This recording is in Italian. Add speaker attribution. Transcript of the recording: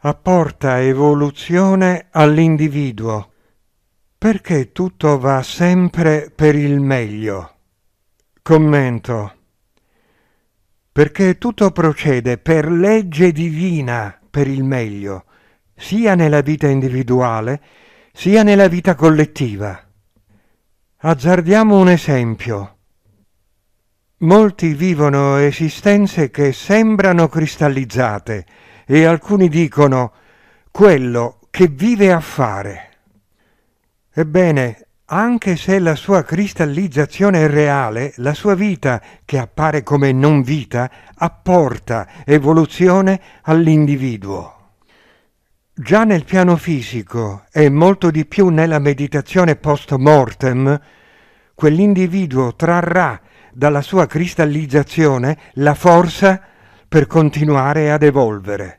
Speaker 1: apporta evoluzione all'individuo, perché tutto va sempre per il meglio. Commento. Perché tutto procede per legge divina per il meglio, sia nella vita individuale, sia nella vita collettiva. Azzardiamo un esempio. Molti vivono esistenze che sembrano cristallizzate, e alcuni dicono quello che vive a fare. Ebbene, anche se la sua cristallizzazione è reale, la sua vita, che appare come non vita, apporta evoluzione all'individuo. Già nel piano fisico e molto di più nella meditazione post mortem, quell'individuo trarrà dalla sua cristallizzazione la forza per continuare ad evolvere.